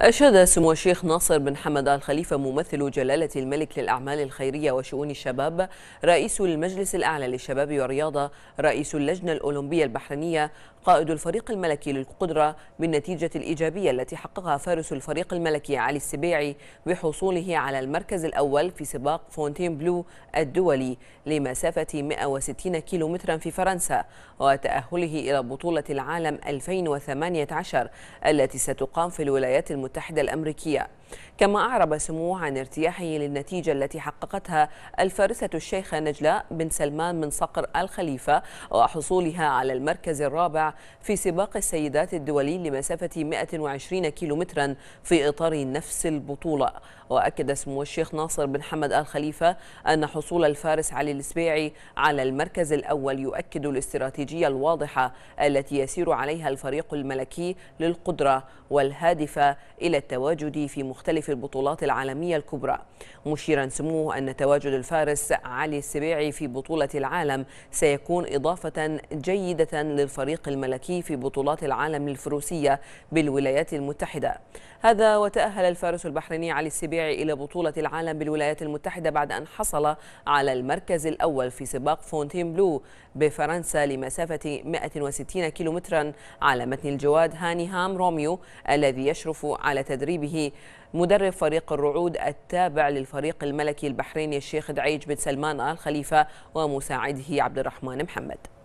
أشاد سمو الشيخ ناصر بن حمد آل خليفة ممثل جلالة الملك للأعمال الخيرية وشؤون الشباب رئيس المجلس الأعلى للشباب والرياضة رئيس اللجنة الأولمبية البحرينية قائد الفريق الملكي للقدرة بالنتيجة الإيجابية التي حققها فارس الفريق الملكي علي السبيعي بحصوله على المركز الأول في سباق فونتين بلو الدولي لمسافة 160 كيلومترا في فرنسا وتأهله إلى بطولة العالم 2018 التي ستقام في الولايات المتحدة الأمريكية كما أعرب سموه عن ارتياحه للنتيجة التي حققتها الفارسة الشيخة نجلاء بن سلمان من صقر الخليفة وحصولها على المركز الرابع في سباق السيدات الدولي لمسافة 120 كيلومترا في إطار نفس البطولة وأكد سمو الشيخ ناصر بن حمد آل خليفة أن حصول الفارس علي السبيعي على المركز الأول يؤكد الاستراتيجية الواضحة التي يسير عليها الفريق الملكي للقدرة والهادفة إلى التواجد في مختلف مختلف البطولات العالمية الكبرى مشيرا سموه أن تواجد الفارس علي السبيعي في بطولة العالم سيكون إضافة جيدة للفريق الملكي في بطولات العالم الفروسية بالولايات المتحدة هذا وتأهل الفارس البحريني علي السبيعي إلى بطولة العالم بالولايات المتحدة بعد أن حصل على المركز الأول في سباق فونتين بلو بفرنسا لمسافة 160 كيلومترا على متن الجواد هاني هام روميو الذي يشرف على تدريبه مدرب فريق الرعود التابع للفريق الملكي البحريني الشيخ دعيج بن سلمان آل خليفة ومساعده عبد الرحمن محمد